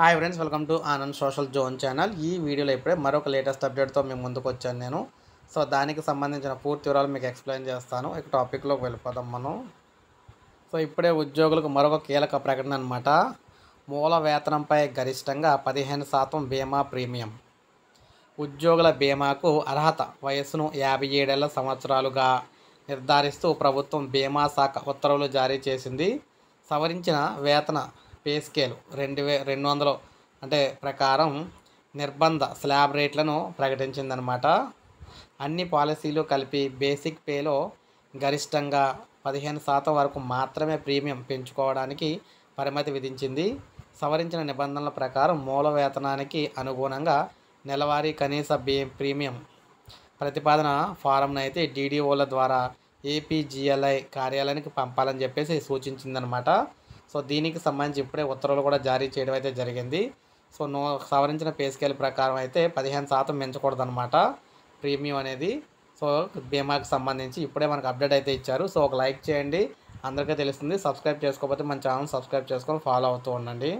hi friends welcome to Anand social zone channel ఈ వీడియోలో ఇప్పుడే మరొక లేటెస్ట్ అప్డేట్తో మేము ముందుకు వచ్చాను నేను సో దానికి సంబంధించిన పూర్తి వివరాలు మీకు ఎక్స్ప్లెయిన్ చేస్తాను ఇక టాపిక్లోకి వెళ్ళిపోదాం మనం సో ఇప్పుడే ఉద్యోగులకు మరొక కీలక ప్రకటన అనమాట మూల వేతనంపై గరిష్టంగా పదిహేను శాతం బీమా ప్రీమియం ఉద్యోగుల బీమాకు అర్హత వయసును యాభై ఏడేళ్ల సంవత్సరాలుగా నిర్ధారిస్తూ ప్రభుత్వం బీమా శాఖ ఉత్తర్వులు జారీ చేసింది సవరించిన వేతన పే స్కేలు రెండు వే రెండు వందలు అంటే ప్రకారం నిర్బంధ స్లాబ్ రేట్లను ప్రకటించిందనమాట అన్ని పాలసీలు కలిపి బేసిక్ పేలో గరిష్టంగా పదిహేను శాతం వరకు మాత్రమే ప్రీమియం పెంచుకోవడానికి పరిమితి విధించింది సవరించిన నిబంధనల ప్రకారం మూల వేతనానికి అనుగుణంగా నెలవారీ కనీస బీ ప్రీమియం ప్రతిపాదన ఫారంను అయితే డీడీఓల ద్వారా ఏపీజీఎల్ఐ కార్యాలయానికి పంపాలని చెప్పేసి సూచించిందనమాట సో దీనికి సంబంధించి ఇప్పుడే ఉత్తర్వులు కూడా జారీ చేయడం అయితే జరిగింది సో నో సవరించిన పే స్కేల్ ప్రకారం అయితే పదిహేను శాతం పెంచకూడదనమాట ప్రీమియం అనేది సో బీమాకి సంబంధించి ఇప్పుడే మనకు అప్డేట్ అయితే ఇచ్చారు సో ఒక లైక్ చేయండి అందరికీ తెలుస్తుంది సబ్స్క్రైబ్ చేసుకోకపోతే మన ఛానల్ సబ్స్క్రైబ్ చేసుకొని ఫాలో అవుతూ ఉండండి